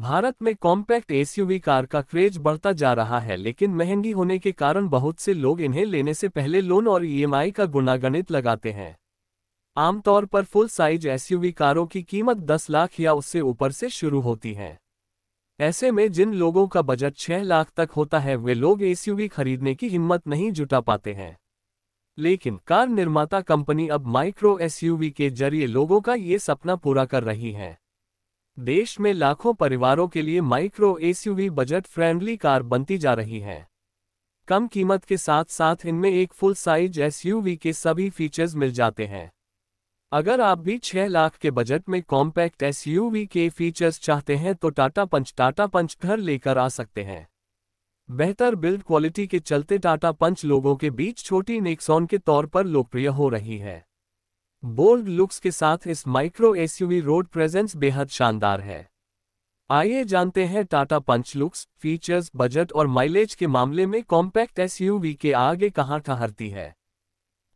भारत में compact SUV car का craze बढ़ता जा रहा है लेकिन महंगी होने के कारण बहुत से लोग इन्हें लेने से पहले लोन और ईएमआई का गुणागणित लगाते हैं आमतौर पर फुल साइज एसयूवी कारों की कीमत 10 लाख या उससे ऊपर से शुरू होती है ऐसे में जिन लोगों का बजट 6 लाख तक होता है वे लोग एसयूवी खरीदने की हिम्मत नहीं जुटा पाते हैं लेकिन कार निर्माता कंपनी अब माइक्रो एसयूवी के जरिए लोगों का ये सपना पूरा कर रही है देश में लाखों परिवारों के लिए micro SUV budget friendly car बनती जा रही हैं कम कीमत के साथ साथ इनमें एक फुल साइज एसयूवी के सभी फीचर्स मिल जाते हैं अगर आप भी 6 लाख के बजट में कॉम्पैक्ट एसयूवी के फीचर्स चाहते हैं तो टाटा पंच टाटा पंच घर लेकर आ सकते हैं बेहतर बिल्ड क्वालिटी के चलते टाटा पंच लोगों के बीच छोटी नेक्सॉन के तौर पर लोकप्रिय हो रही है बोल्ड लुक्स के साथ इस माइक्रो एसयूवी रोड प्रेजेंस बेहद शानदार है आइए जानते हैं Tata Punch looks features budget और माइलेज के मामले में कॉम्पैक्ट एसयूवी के आगे कहाँ ठहरती है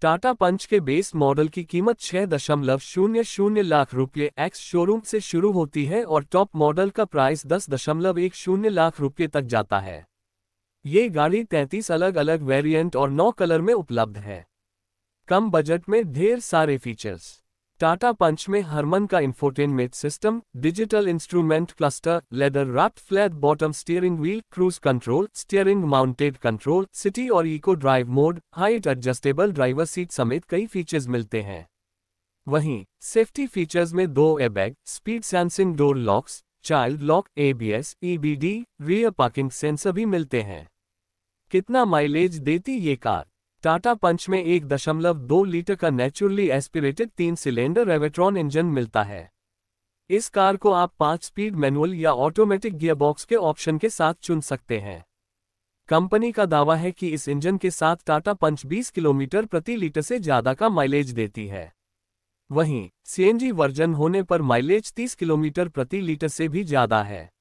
टाटा पंच के बेस मॉडल की कीमत छह दशमलव शून्य शून्य लाख रुपये एक्स शोरूम से शुरू होती है और टॉप मॉडल का प्राइस दस दशमलव एक शून्य लाख रुपये तक जाता है ये गाड़ी तैंतीस अलग अलग वेरिएंट और नौ कलर में उपलब्ध है कम बजट में ढेर सारे फीचर्स टाटा पंच में हरमन का infotainment system digital instrument cluster leather wrapped flat bottom steering wheel cruise control steering mounted control city और eco drive mode height adjustable driver seat समेत कई फीचर्स मिलते हैं वहीं सेफ्टी फीचर्स में दो airbag speed sensing door locks child lock ABS EBD rear parking sensor भी मिलते हैं कितना माइलेज देती ये कार टाटा पंच में एक दशमलव दो लीटर का नेचुरली एस्पिरेटेड तीन सिलेंडर रेवेट्रॉन इंजन मिलता है इस कार को आप पांच स्पीड मैनुअल या ऑटोमेटिक गियरबॉक्स के ऑप्शन के साथ चुन सकते हैं कंपनी का दावा है कि इस इंजन के साथ टाटा पंच 20 किलोमीटर प्रति लीटर से ज़्यादा का माइलेज देती है वहीं सीएनजी वर्जन होने पर माइलेज 30 किलोमीटर प्रति लीटर से भी ज़्यादा है